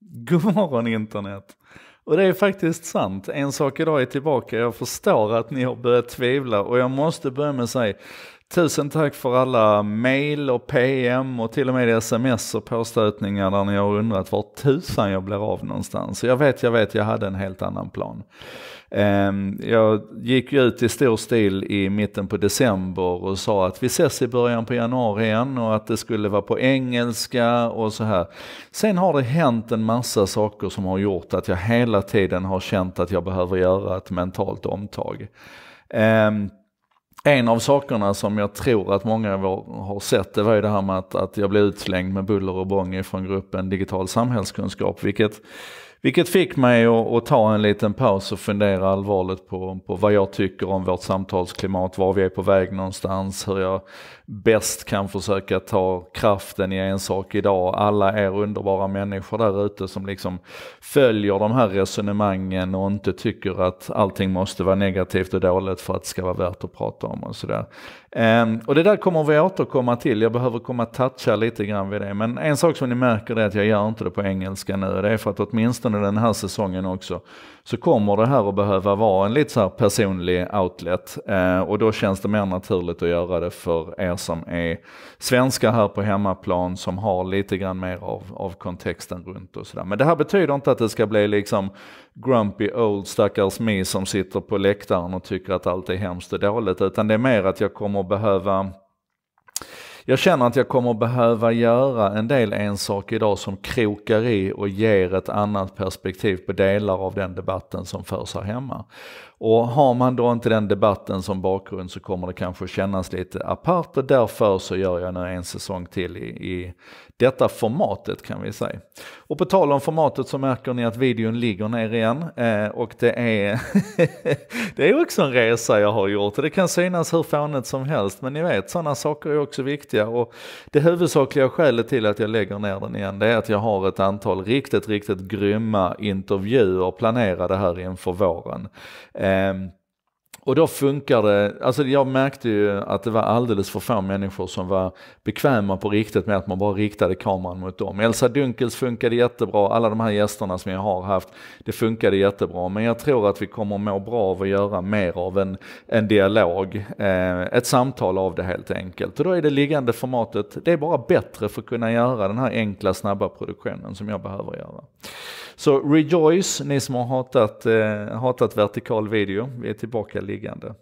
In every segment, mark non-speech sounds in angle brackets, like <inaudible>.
God morgon internet! Och det är faktiskt sant. En sak idag är tillbaka. Jag förstår att ni har börjat tvivla och jag måste börja med att säga Tusen tack för alla mail och PM och till och med sms och påstötningar där ni har undrat var tusan jag blir av någonstans. Jag vet, jag vet, jag hade en helt annan plan. Ehm, jag gick ju ut i stor stil i mitten på december och sa att vi ses i början på januari igen och att det skulle vara på engelska och så här. Sen har det hänt en massa saker som har gjort att jag hela tiden har känt att jag behöver göra ett mentalt omtag. Ehm, en av sakerna som jag tror att många har sett det var ju det här med att, att jag blev utslängd med buller och bång från gruppen digital samhällskunskap, vilket vilket fick mig att, att, ta en liten paus och fundera allvarligt på, på vad jag tycker om vårt samtalsklimat, var vi är på väg någonstans, hur jag bäst kan försöka ta kraften i en sak idag. Alla er underbara människor där ute som liksom följer de här resonemangen och inte tycker att allting måste vara negativt och dåligt för att det ska vara värt att prata om och sådär. Um, och det där kommer vi återkomma till, jag behöver komma toucha lite grann vid det. Men en sak som ni märker är att jag gör inte det på engelska nu, det är för att åtminstone åtminstone den här säsongen också, så kommer det här att behöva vara en lite så personlig outlet. Eh, och då känns det mer naturligt att göra det för er som är svenskar här på hemmaplan, som har lite grann mer av, av kontexten runt och sådär. Men det här betyder inte att det ska bli liksom grumpy old stackars me som sitter på läktaren och tycker att allt är hemskt och dåligt, utan det är mer att jag kommer behöva jag känner att jag kommer behöva göra en del en sak idag som krokar i och ger ett annat perspektiv på delar av den debatten som förs här hemma. Och har man då inte den debatten som bakgrund så kommer det kanske kännas lite apart och därför så gör jag nu en säsong till i, i detta formatet kan vi säga. Och på tal om formatet så märker ni att videon ligger ner igen eh, och det är, <laughs> det är också en resa jag har gjort det kan synas hur fånigt som helst men ni vet sådana saker är också viktiga viktiga. Och det huvudsakliga skälet till att jag lägger ner den igen det är att jag har ett antal riktigt, riktigt grymma intervjuer planerade här inför våren. Eh, och då funkar det, alltså jag märkte ju att det var alldeles för få människor som var bekväma på riktigt med att man bara riktade kameran mot dem. Elsa Dunkels funkade jättebra, alla de här gästerna som jag har haft, det funkade jättebra. Men jag tror att vi kommer må bra av att göra mer av en, en dialog, eh, ett samtal av det helt enkelt. Och då är det liggande formatet, det är bara bättre för att kunna göra den här enkla, snabba produktionen som jag behöver göra. Så rejoice, ni som har hatat, eh, hatat vertikal video, vi är tillbaka liggande.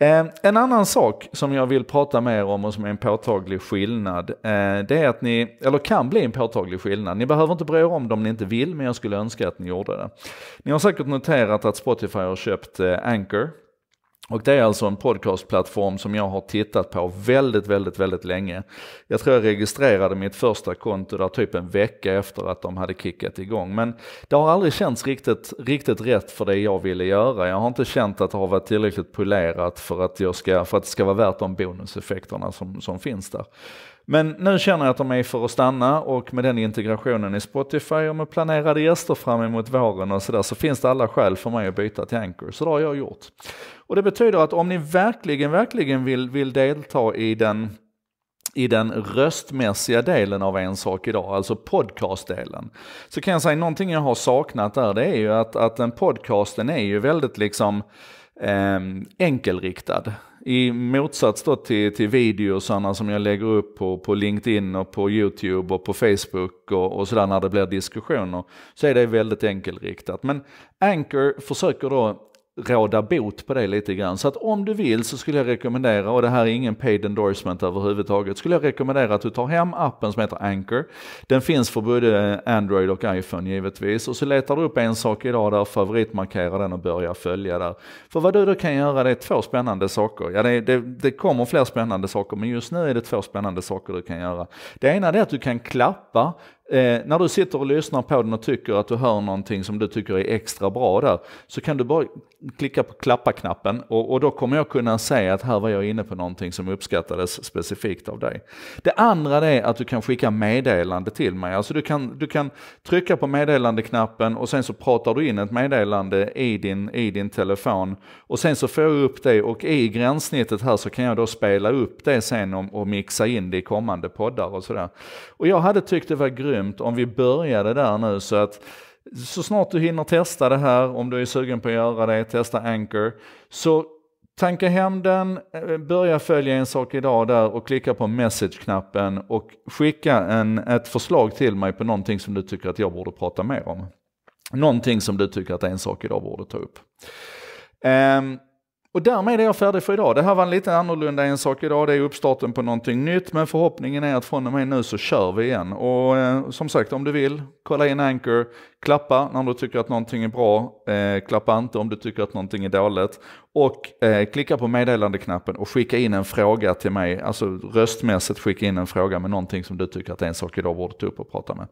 Eh, en annan sak som jag vill prata med er om och som är en påtaglig skillnad, eh, det är att ni, eller kan bli en påtaglig skillnad, ni behöver inte bry er om det om ni inte vill, men jag skulle önska att ni gjorde det. Ni har säkert noterat att Spotify har köpt eh, Anchor, och det är alltså en podcastplattform som jag har tittat på väldigt, väldigt, väldigt länge. Jag tror jag registrerade mitt första konto där typ en vecka efter att de hade kickat igång. Men det har aldrig känts riktigt, riktigt rätt för det jag ville göra. Jag har inte känt att det har varit tillräckligt polerat för att, jag ska, för att det ska vara värt de bonuseffekterna som, som finns där. Men nu känner jag att de är för att stanna och med den integrationen i Spotify och med planerade gäster fram emot våren och sådär så finns det alla skäl för mig att byta till Anchor. Så det har jag gjort. Och det betyder att om ni verkligen, verkligen vill, vill delta i den i den röstmässiga delen av En sak idag, alltså podcastdelen. Så kan jag säga någonting jag har saknat där, det är ju att, att en podcasten är ju väldigt liksom eh, enkelriktad. I motsats då till, till videosarna som jag lägger upp på, på LinkedIn och på YouTube och på Facebook och, och sådär när det blir diskussioner, så är det väldigt enkelriktat. Men Anchor försöker då råda bot på det lite grann. Så att om du vill så skulle jag rekommendera, och det här är ingen paid endorsement överhuvudtaget, skulle jag rekommendera att du tar hem appen som heter Anchor. Den finns för både Android och iPhone givetvis. Och så letar du upp en sak idag där, favoritmarkerar den och börjar följa där. För vad du då kan göra det är två spännande saker. Ja, det, det, det kommer fler spännande saker, men just nu är det två spännande saker du kan göra. Det ena är att du kan klappa Eh, när du sitter och lyssnar på den och tycker att du hör någonting som du tycker är extra bra där, så kan du bara klicka på klappa-knappen och, och, då kommer jag kunna se att här var jag inne på någonting som uppskattades specifikt av dig. Det andra är att du kan skicka meddelande till mig. Alltså du kan, du kan trycka på meddelandeknappen och sen så pratar du in ett meddelande i din, i din telefon och sen så får jag upp det och i gränssnittet här så kan jag då spela upp det sen och, och mixa in det i kommande poddar och sådär. Och jag hade tyckt det var grymt grymt om vi började där nu så att så snart du hinner testa det här, om du är sugen på att göra det, testa Anchor. Så tanka hem den, eh, börja följa en sak idag där och klicka på message-knappen och skicka en, ett förslag till mig på någonting som du tycker att jag borde prata mer om. Någonting som du tycker att en sak idag borde ta upp. Um, och därmed är jag färdig för idag. Det här var en lite annorlunda en sak idag. Det är uppstarten på någonting nytt. Men förhoppningen är att från och med nu så kör vi igen. Och eh, som sagt, om du vill, kolla in Anchor. Klappa när du tycker att någonting är bra. Eh, klappa inte om du tycker att någonting är dåligt. Och eh, klicka på meddelandeknappen och skicka in en fråga till mig. Alltså röstmässigt skicka in en fråga med någonting som du tycker att en sak idag borde ta upp och prata med.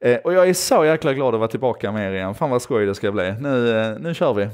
Eh, och jag är så jäkla glad att vara tillbaka med er igen. Fan vad skoj det ska bli. Nu, eh, nu kör vi.